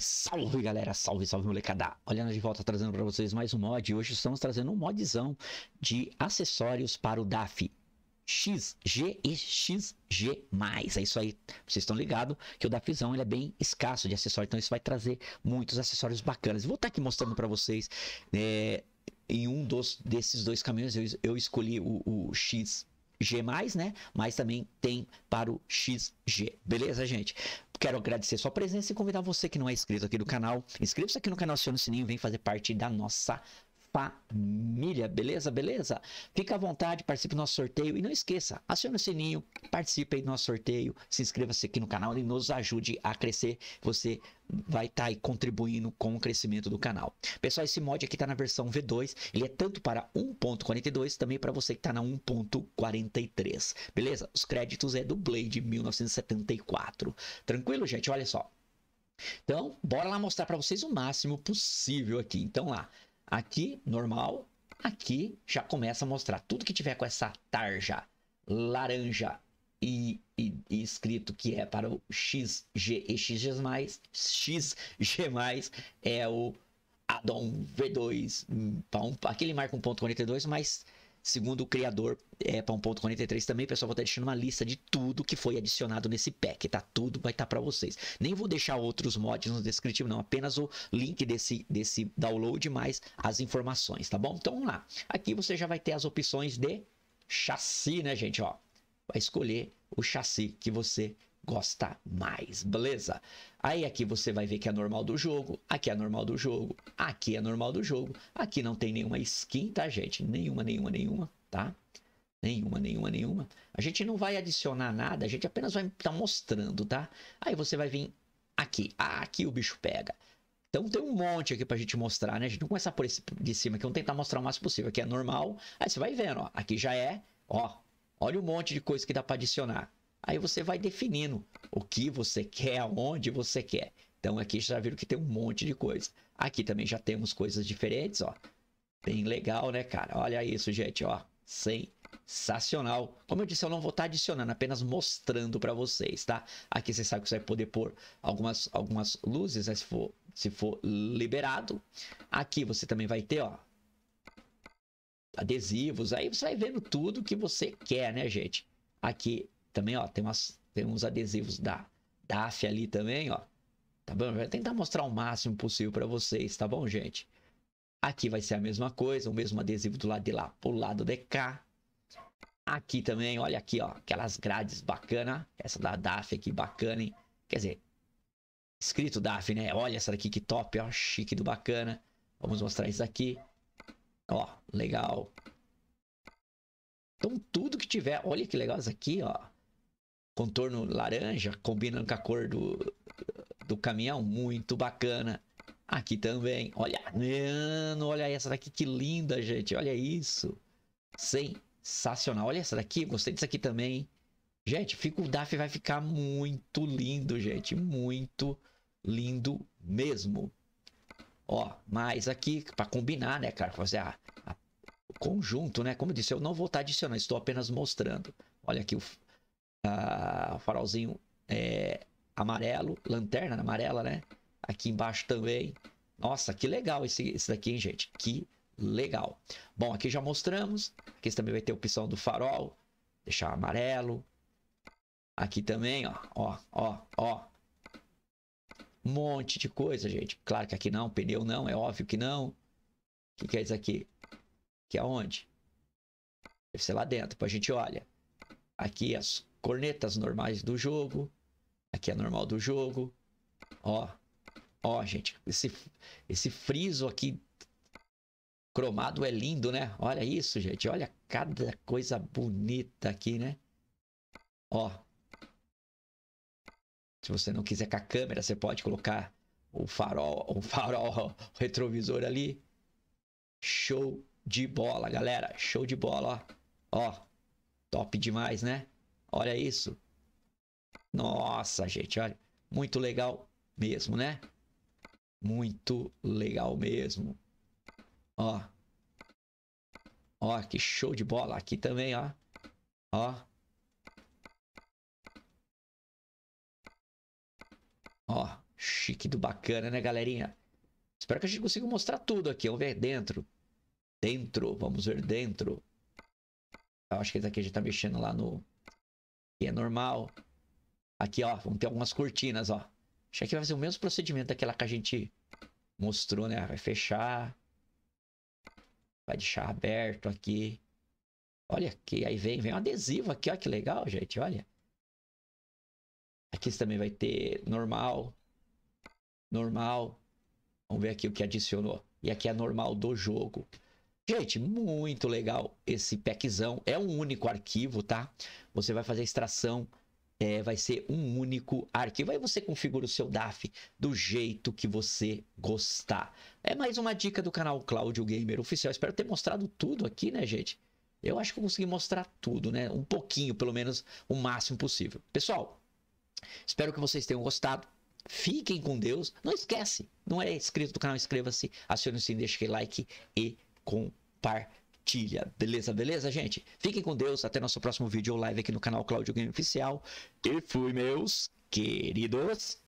salve galera, salve, salve molecada! Olhando de volta, trazendo para vocês mais um mod. Hoje estamos trazendo um modzão de acessórios para o DAF. XG e XG+. É isso aí, vocês estão ligados que o Dafizão ele é bem escasso de acessório, então isso vai trazer muitos acessórios bacanas. Vou estar tá aqui mostrando para vocês, é, em um dos, desses dois caminhos eu, eu escolhi o, o XG+, né? Mas também tem para o XG, beleza, gente? Quero agradecer sua presença e convidar você que não é inscrito aqui do canal. Inscreva-se aqui no canal, acione o sininho e vem fazer parte da nossa família, beleza? Beleza? Fica à vontade, participe do nosso sorteio e não esqueça, acione o sininho, participe aí do nosso sorteio, se inscreva-se aqui no canal e nos ajude a crescer. Você vai estar tá aí contribuindo com o crescimento do canal. Pessoal, esse mod aqui está na versão V2, ele é tanto para 1.42, também para você que está na 1.43, beleza? Os créditos é do Blade 1974. Tranquilo, gente? Olha só. Então, bora lá mostrar para vocês o máximo possível aqui. Então lá, Aqui, normal. Aqui já começa a mostrar tudo que tiver com essa tarja laranja e, e, e escrito que é para o XG e XG+, XG+, é o addon V2, hum, aquele marca 1.42, mas segundo o criador, é para 1.43 também, pessoal, vou estar deixando uma lista de tudo que foi adicionado nesse pack, tá? Tudo vai estar para vocês. Nem vou deixar outros mods no descritivo, não, apenas o link desse, desse download mais as informações, tá bom? Então, vamos lá. Aqui você já vai ter as opções de chassi, né, gente, ó. Vai escolher o chassi que você gosta mais, beleza? Aí aqui você vai ver que é normal do jogo, aqui é normal do jogo, aqui é normal do jogo, aqui não tem nenhuma skin, tá, gente? Nenhuma, nenhuma, nenhuma, tá? Nenhuma, nenhuma, nenhuma. A gente não vai adicionar nada, a gente apenas vai estar tá mostrando, tá? Aí você vai vir aqui, ah, aqui o bicho pega. Então tem um monte aqui pra gente mostrar, né? A gente não começar por esse de cima aqui, vamos tentar mostrar o máximo possível. Aqui é normal, aí você vai vendo, ó, aqui já é, ó, olha o um monte de coisa que dá pra adicionar. Aí você vai definindo o que você quer, aonde você quer. Então aqui já viram que tem um monte de coisa. Aqui também já temos coisas diferentes, ó. Bem legal, né, cara? Olha isso, gente, ó. Sensacional. Como eu disse, eu não vou estar tá adicionando, apenas mostrando para vocês, tá? Aqui você sabe que você vai poder pôr algumas, algumas luzes, né, se for, se for liberado. Aqui você também vai ter, ó, adesivos. Aí você vai vendo tudo que você quer, né, gente? Aqui também, ó, tem, umas, tem uns adesivos da DAF ali também, ó. Tá bom? Vai tentar mostrar o máximo possível para vocês, tá bom, gente? Aqui vai ser a mesma coisa, o mesmo adesivo do lado de lá pro lado de cá. Aqui também, olha aqui, ó, aquelas grades bacana. Essa da DAF aqui, bacana, hein? Quer dizer, escrito DAF, né? Olha essa daqui que top, ó, chique do bacana. Vamos mostrar isso aqui. Ó, legal. Então, tudo que tiver, olha que legal isso aqui, ó contorno laranja, combinando com a cor do, do caminhão, muito bacana. Aqui também, olha, mano, olha essa daqui, que linda, gente, olha isso. Sensacional, olha essa daqui, gostei disso aqui também, hein? Gente, fica, o DAF vai ficar muito lindo, gente, muito lindo mesmo. Ó, mas aqui, para combinar, né, cara, fazer a, a, o conjunto, né, como eu disse, eu não vou estar adicionando, estou apenas mostrando. Olha aqui o uh, farolzinho é, amarelo, lanterna amarela, né? Aqui embaixo também. Nossa, que legal esse, esse daqui, hein, gente? Que legal. Bom, aqui já mostramos. Aqui você também vai ter a opção do farol. Deixar amarelo. Aqui também, ó, ó, ó, ó. Um monte de coisa, gente. Claro que aqui não, pneu não, é óbvio que não. O que, que é isso aqui? Que é onde? Deve ser lá dentro, depois a gente olha. Aqui as cornetas normais do jogo. Aqui é normal do jogo. Ó, ó, gente, esse, esse friso aqui cromado é lindo, né? Olha isso, gente. Olha cada coisa bonita aqui, né? Ó. Se você não quiser com a câmera, você pode colocar o farol, o farol o retrovisor ali. Show de bola, galera. Show de bola, ó. Ó. Top demais, né? Olha isso. Nossa, gente, olha. Muito legal mesmo, né? Muito legal mesmo. Ó. Ó, que show de bola. Aqui também, ó. Ó. Ó, chique do bacana, né, galerinha? Espero que a gente consiga mostrar tudo aqui. Vamos ver dentro. Dentro, vamos ver dentro. Eu acho que daqui a gente tá mexendo lá no... Aqui é normal. Aqui, ó, vão ter algumas cortinas, ó. Acho que vai fazer o mesmo procedimento daquela que a gente mostrou, né? Vai fechar. Vai deixar aberto aqui. Olha aqui, aí vem, vem um adesivo aqui, ó, que legal, gente, olha. Aqui também vai ter normal, normal. Vamos ver aqui o que adicionou. E aqui é normal do jogo. Gente, muito legal esse packzão. É um único arquivo, tá? Você vai fazer a extração, é, vai ser um único arquivo. Aí você configura o seu DAF do jeito que você gostar. É mais uma dica do canal Cláudio Gamer Oficial. Espero ter mostrado tudo aqui, né, gente? Eu acho que eu consegui mostrar tudo, né? Um pouquinho, pelo menos, o máximo possível. Pessoal, espero que vocês tenham gostado. Fiquem com Deus. Não esquece, não é inscrito do canal, inscreva-se, acione o sininho, deixe aquele like e compartilhe compartilha. Beleza, beleza, gente? Fiquem com Deus. Até nosso próximo vídeo ou live aqui no canal Cláudio Game Oficial. E fui, meus queridos.